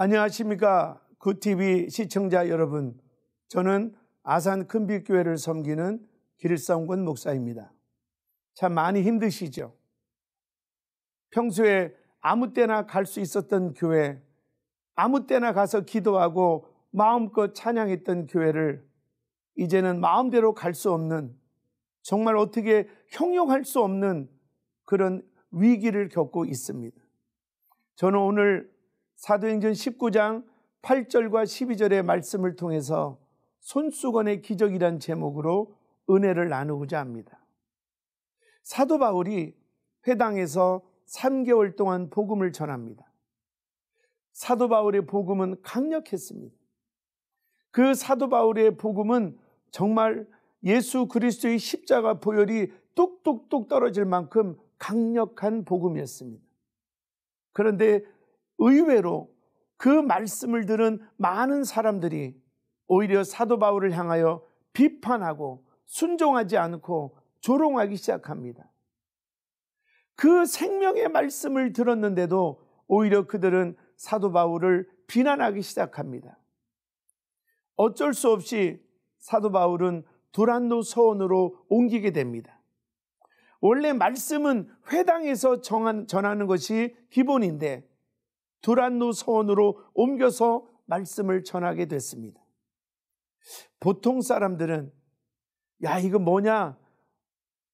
안녕하십니까. 구TV 그 시청자 여러분. 저는 아산 큰빛교회를 섬기는 길성군 목사입니다. 참 많이 힘드시죠? 평소에 아무 때나 갈 수 있었던 교회, 아무 때나 가서 기도하고 마음껏 찬양했던 교회를 이제는 마음대로 갈 수 없는 정말 어떻게 형용할 수 없는 그런 위기를 겪고 있습니다. 저는 오늘 사도행전 19장 8절과 12절의 말씀을 통해서 손수건의 기적이란 제목으로 은혜를 나누고자 합니다. 사도 바울이 회당에서 3개월 동안 복음을 전합니다. 사도 바울의 복음은 강력했습니다. 그 사도 바울의 복음은 정말 예수 그리스도의 십자가 보혈이 뚝뚝뚝 떨어질 만큼 강력한 복음이었습니다. 그런데 의외로 그 말씀을 들은 많은 사람들이 오히려 사도 바울을 향하여 비판하고 순종하지 않고 조롱하기 시작합니다. 그 생명의 말씀을 들었는데도 오히려 그들은 사도 바울을 비난하기 시작합니다. 어쩔 수 없이 사도 바울은 도란도 서원으로 옮기게 됩니다. 원래 말씀은 회당에서 정한, 전하는 것이 기본인데 두란노 서원으로 옮겨서 말씀을 전하게 됐습니다. 보통 사람들은 야, 이거 뭐냐?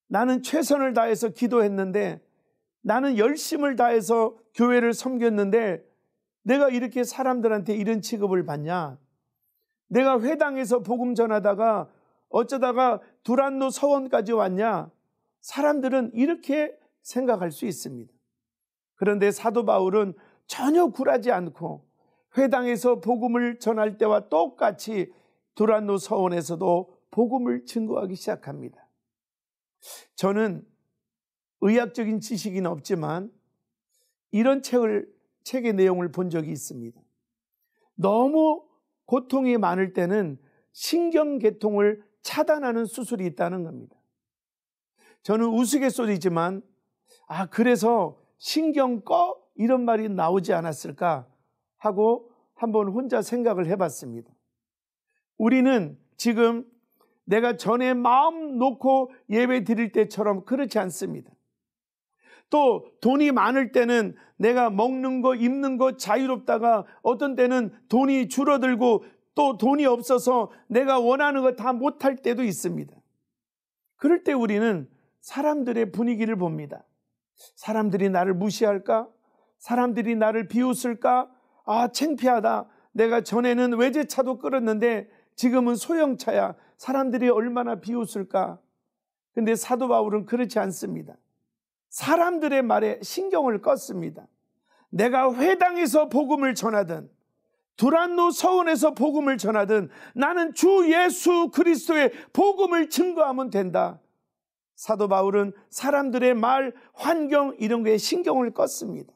나는 최선을 다해서 기도했는데 나는 열심을 다해서 교회를 섬겼는데 내가 이렇게 사람들한테 이런 취급을 받냐? 내가 회당에서 복음 전하다가 어쩌다가 두란노 서원까지 왔냐? 사람들은 이렇게 생각할 수 있습니다. 그런데 사도 바울은 전혀 굴하지 않고 회당에서 복음을 전할 때와 똑같이 두란노 서원에서도 복음을 증거하기 시작합니다. 저는 의학적인 지식은 없지만 이런 책을 책의 내용을 본 적이 있습니다. 너무 고통이 많을 때는 신경계통을 차단하는 수술이 있다는 겁니다. 저는 우스갯소리지만 아 그래서 신경 꺼 이런 말이 나오지 않았을까 하고 한번 혼자 생각을 해봤습니다. 우리는 지금 내가 전에 마음 놓고 예배 드릴 때처럼 그렇지 않습니다. 또 돈이 많을 때는 내가 먹는 거, 입는 거 자유롭다가 어떤 때는 돈이 줄어들고 또 돈이 없어서 내가 원하는 거 다 못할 때도 있습니다. 그럴 때 우리는 사람들의 분위기를 봅니다. 사람들이 나를 무시할까? 사람들이 나를 비웃을까? 아, 창피하다. 내가 전에는 외제차도 끌었는데 지금은 소형차야. 사람들이 얼마나 비웃을까? 근데 사도 바울은 그렇지 않습니다. 사람들의 말에 신경을 껐습니다. 내가 회당에서 복음을 전하든 두란노 서원에서 복음을 전하든 나는 주 예수 그리스도의 복음을 증거하면 된다. 사도 바울은 사람들의 말, 환경 이런 거에 신경을 껐습니다.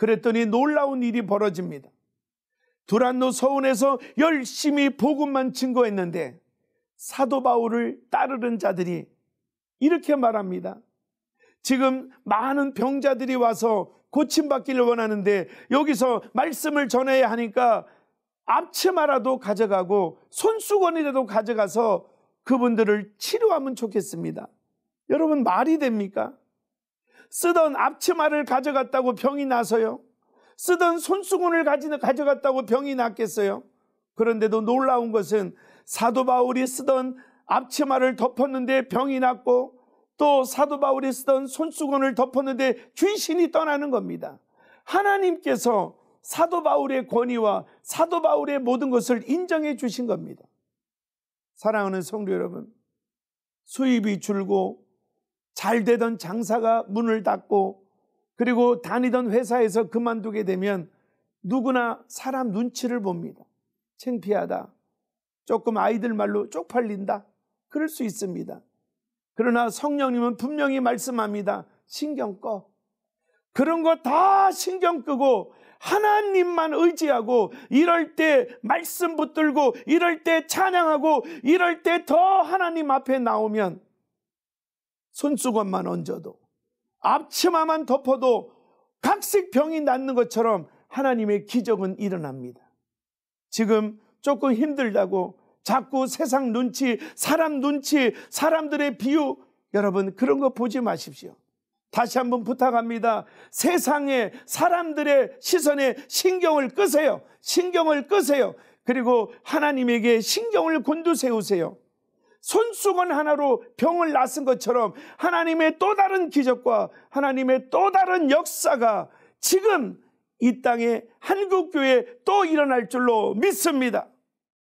그랬더니 놀라운 일이 벌어집니다. 두란노 서원에서 열심히 복음만 증거했는데 사도 바울을 따르는 자들이 이렇게 말합니다. 지금 많은 병자들이 와서 고침받기를 원하는데 여기서 말씀을 전해야 하니까 앞치마라도 가져가고 손수건이라도 가져가서 그분들을 치료하면 좋겠습니다. 여러분 말이 됩니까? 쓰던 앞치마를 가져갔다고 병이 나서요. 쓰던 손수건을 가져갔다고 병이 났겠어요. 그런데도 놀라운 것은 사도 바울이 쓰던 앞치마를 덮었는데 병이 났고 또 사도 바울이 쓰던 손수건을 덮었는데 귀신이 떠나는 겁니다. 하나님께서 사도 바울의 권위와 사도 바울의 모든 것을 인정해 주신 겁니다. 사랑하는 성도 여러분, 수입이 줄고 잘 되던 장사가 문을 닫고 그리고 다니던 회사에서 그만두게 되면 누구나 사람 눈치를 봅니다. 창피하다. 조금 아이들 말로 쪽팔린다. 그럴 수 있습니다. 그러나 성령님은 분명히 말씀합니다. 신경 꺼. 그런 거 다 신경 끄고 하나님만 의지하고 이럴 때 말씀 붙들고 이럴 때 찬양하고 이럴 때 더 하나님 앞에 나오면 손수건만 얹어도 앞치마만 덮어도 각색 병이 낫는 것처럼 하나님의 기적은 일어납니다. 지금 조금 힘들다고 자꾸 세상 눈치, 사람 눈치, 사람들의 비유 여러분 그런 거 보지 마십시오. 다시 한번 부탁합니다. 세상에 사람들의 시선에 신경을 끄세요. 신경을 끄세요. 그리고 하나님에게 신경을 곤두세우세요. 손수건 하나로 병을 낫은 것처럼 하나님의 또 다른 기적과 하나님의 또 다른 역사가 지금 이 땅에 한국교회에 또 일어날 줄로 믿습니다.